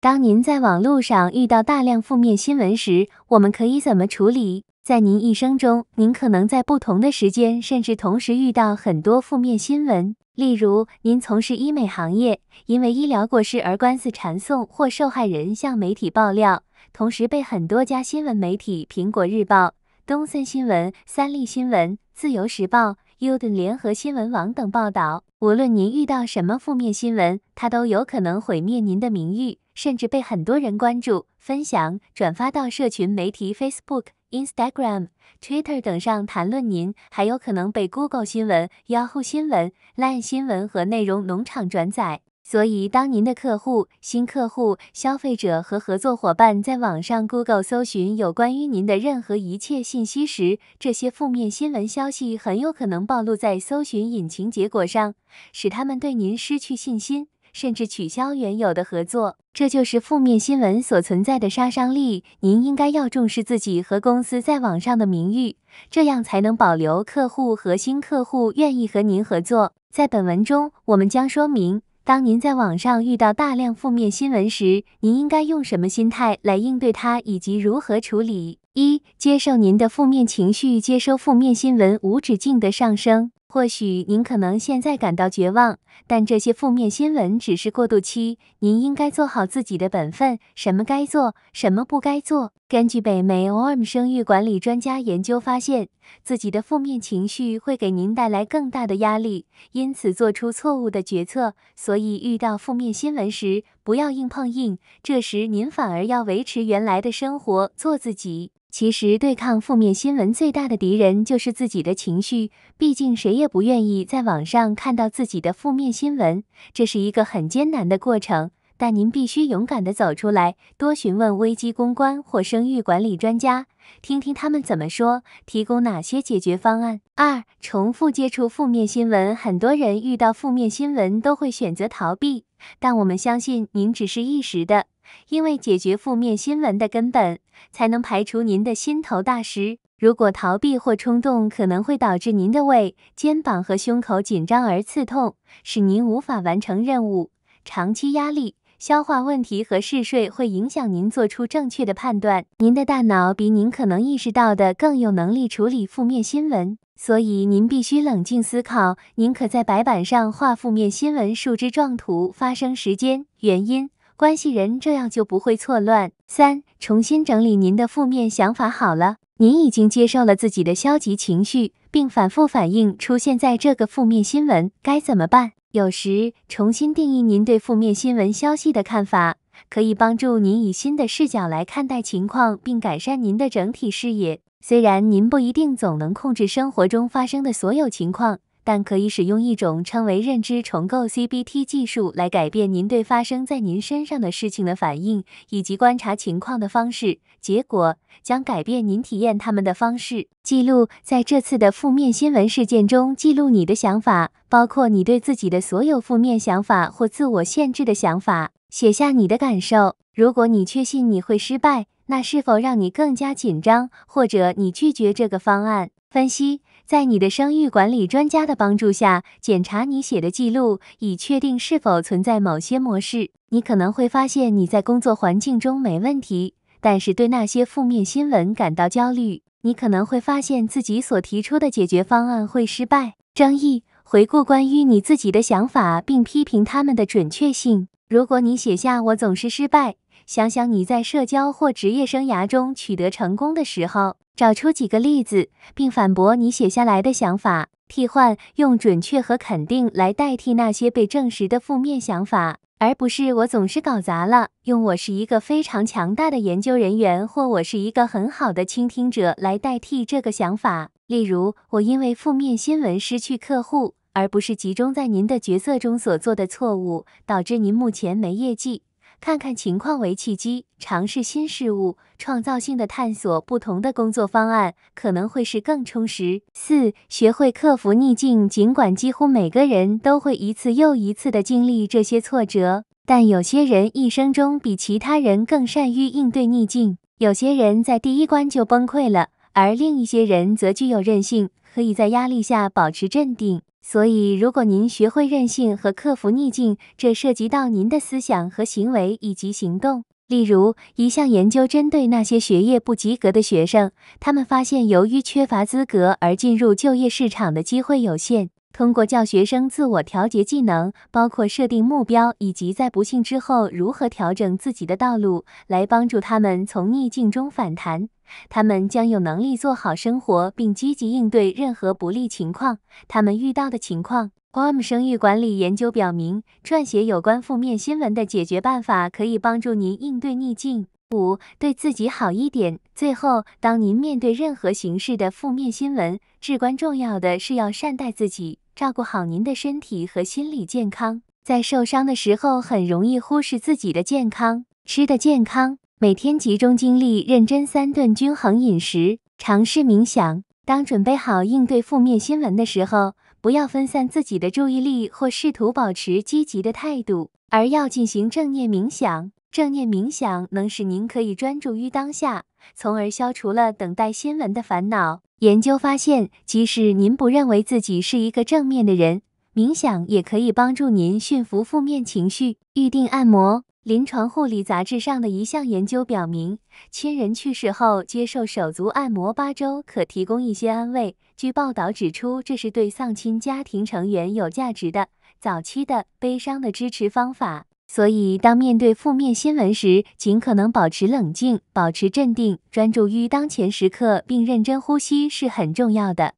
当您在网络上遇到大量负面新闻时，我们可以怎么处理？在您一生中，您可能在不同的时间甚至同时遇到很多负面新闻。例如，您从事医美行业，因为医疗过失而官司缠讼，或受害人向媒体爆料，同时被很多家新闻媒体，苹果日报、东森新闻、三立新闻、自由时报、Udn 联合新闻网等报道。无论您遇到什么负面新闻，它都有可能毁灭您的名誉。甚至被很多人关注、分享、转发到社群媒体、Facebook、Instagram、Twitter 等上谈论您，还有可能被 Google 新闻、Yahoo 新闻、Line 新闻和内容农场转载。所以，当您的客户、新客户、消费者和合作伙伴在网上 Google 搜寻有关于您的任何一切信息时，这些负面新闻消息很有可能暴露在搜寻引擎结果上，使他们对您失去信心。甚至取消原有的合作，这就是负面新闻所存在的杀伤力。您应该要重视自己和公司在网上的名誉，这样才能保留客户和新客户愿意和您合作。在本文中，我们将说明，当您在网上遇到大量负面新闻时，您应该用什么心态来应对它，以及如何处理。一、接受您的负面情绪，接收负面新闻无止境的上升。或许您可能现在感到绝望，但这些负面新闻只是过渡期。您应该做好自己的本分，什么该做，什么不该做。根据北美 ORM 生育管理专家研究发现，自己的负面情绪会给您带来更大的压力，因此做出错误的决策。所以遇到负面新闻时，不要硬碰硬，这时您反而要维持原来的生活，做自己。其实，对抗负面新闻最大的敌人就是自己的情绪。毕竟，谁也不愿意在网上看到自己的负面新闻，这是一个很艰难的过程。但您必须勇敢地走出来，多询问危机公关或生育管理专家，听听他们怎么说，提供哪些解决方案。二、重复接触负面新闻。很多人遇到负面新闻都会选择逃避，但我们相信您只是一时的，因为解决负面新闻的根本。才能排除您的心头大石。如果逃避或冲动，可能会导致您的胃、肩膀和胸口紧张而刺痛，使您无法完成任务。长期压力、消化问题和嗜睡会影响您做出正确的判断。您的大脑比您可能意识到的更有能力处理负面新闻，所以您必须冷静思考。您可在白板上画负面新闻树枝状图，发生时间、原因。关系人这样就不会错乱。三，重新整理您的负面想法。好了，您已经接受了自己的消极情绪，并反复反映出现在这个负面新闻该怎么办？有时重新定义您对负面新闻消息的看法，可以帮助您以新的视角来看待情况，并改善您的整体视野。虽然您不一定总能控制生活中发生的所有情况。但可以使用一种称为认知重构 （CBT） 技术来改变您对发生在您身上的事情的反应，以及观察情况的方式。结果将改变您体验他们的方式。记录在这次的负面新闻事件中，记录你的想法，包括你对自己的所有负面想法或自我限制的想法。写下你的感受。如果你确信你会失败，那是否让你更加紧张？或者你拒绝这个方案？分析。在你的生育管理专家的帮助下，检查你写的记录，以确定是否存在某些模式。你可能会发现你在工作环境中没问题，但是对那些负面新闻感到焦虑。你可能会发现自己所提出的解决方案会失败。争议：回顾关于你自己的想法，并批评他们的准确性。如果你写下“我总是失败”。想想你在社交或职业生涯中取得成功的时候，找出几个例子，并反驳你写下来的想法。替换用准确和肯定来代替那些被证实的负面想法，而不是“我总是搞砸了”。用“我是一个非常强大的研究人员”或“我是一个很好的倾听者”来代替这个想法。例如，我因为负面新闻失去客户，而不是集中在您的角色中所做的错误导致您目前没业绩。看看情况为契机，尝试新事物，创造性地探索不同的工作方案，可能会是更充实。四、学会克服逆境。尽管几乎每个人都会一次又一次地经历这些挫折，但有些人一生中比其他人更善于应对逆境。有些人在第一关就崩溃了，而另一些人则具有韧性，可以在压力下保持镇定。所以，如果您学会任性和克服逆境，这涉及到您的思想和行为以及行动。例如，一项研究针对那些学业不及格的学生，他们发现由于缺乏资格而进入就业市场的机会有限。通过教学生自我调节技能，包括设定目标以及在不幸之后如何调整自己的道路，来帮助他们从逆境中反弹。他们将有能力做好生活，并积极应对任何不利情况。他们遇到的情况。ORM 生育管理研究表明，撰写有关负面新闻的解决办法可以帮助您应对逆境。五，对自己好一点。最后，当您面对任何形式的负面新闻，至关重要的是要善待自己，照顾好您的身体和心理健康。在受伤的时候，很容易忽视自己的健康，吃的健康，每天集中精力，认真三顿均衡饮食，尝试冥想。当准备好应对负面新闻的时候，不要分散自己的注意力或试图保持积极的态度，而要进行正念冥想。正念冥想能使您可以专注于当下，从而消除了等待新闻的烦恼。研究发现，即使您不认为自己是一个正面的人，冥想也可以帮助您驯服负面情绪。预定按摩。临床护理杂志上的一项研究表明，亲人去世后接受手足按摩八周可提供一些安慰。据报道指出，这是对丧亲家庭成员有价值的早期的悲伤的支持方法。所以，当面对负面新闻时，尽可能保持冷静、保持镇定、专注于当前时刻，并认真呼吸是很重要的。